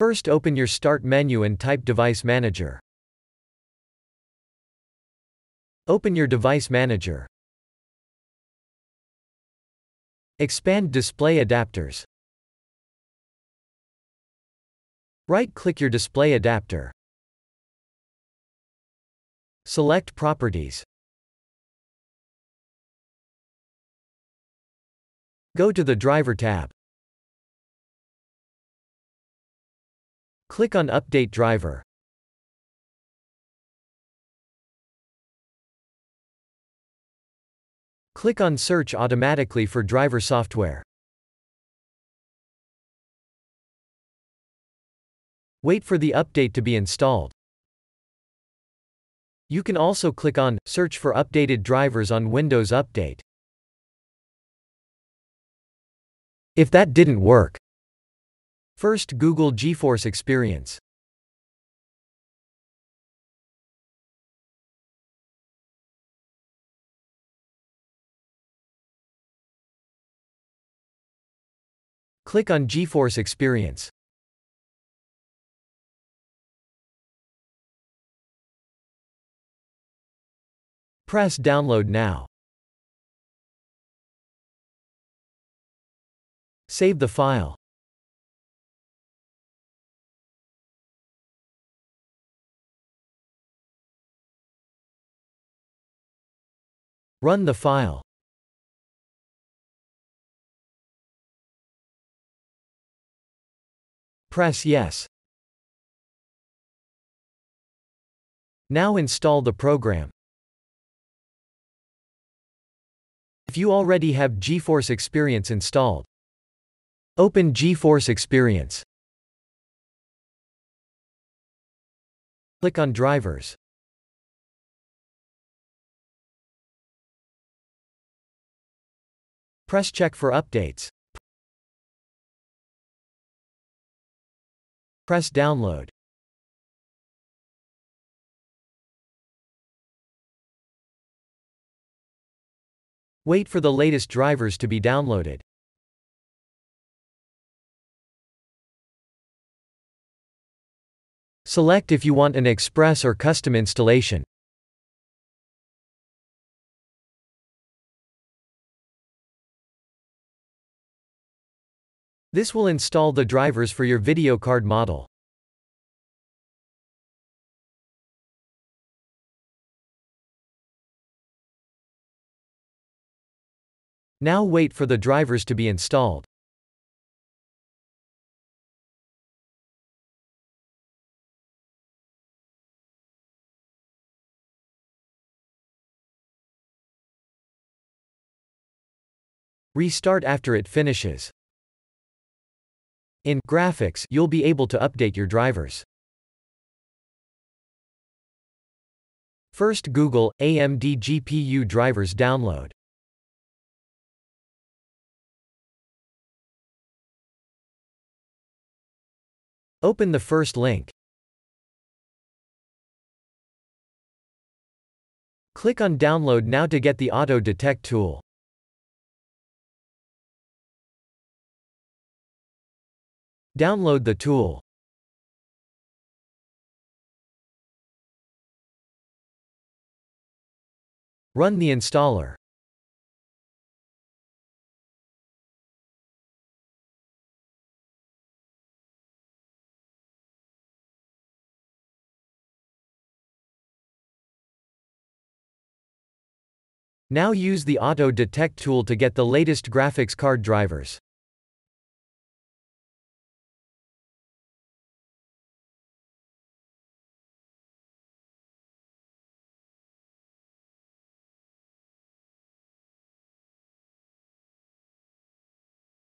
First open your Start menu and type Device Manager. Open your Device Manager. Expand Display Adapters. Right-click your display adapter. Select Properties. Go to the Driver tab. Click on Update Driver. Click on Search automatically for driver software. Wait for the update to be installed. You can also click on Search for updated drivers on Windows Update. If that didn't work, First Google GeForce Experience Click on GeForce Experience. Press Download Now. Save the file. Run the file. Press Yes. Now install the program. If you already have GeForce Experience installed, open GeForce Experience. Click on Drivers. Press check for updates. Press download. Wait for the latest drivers to be downloaded. Select if you want an express or custom installation. This will install the drivers for your video card model. Now wait for the drivers to be installed. Restart after it finishes. In graphics, you'll be able to update your drivers. First Google AMD GPU drivers download. Open the first link. Click on Download now to get the Auto Detect tool. Download the tool. Run the installer. Now use the Auto Detect tool to get the latest graphics card drivers.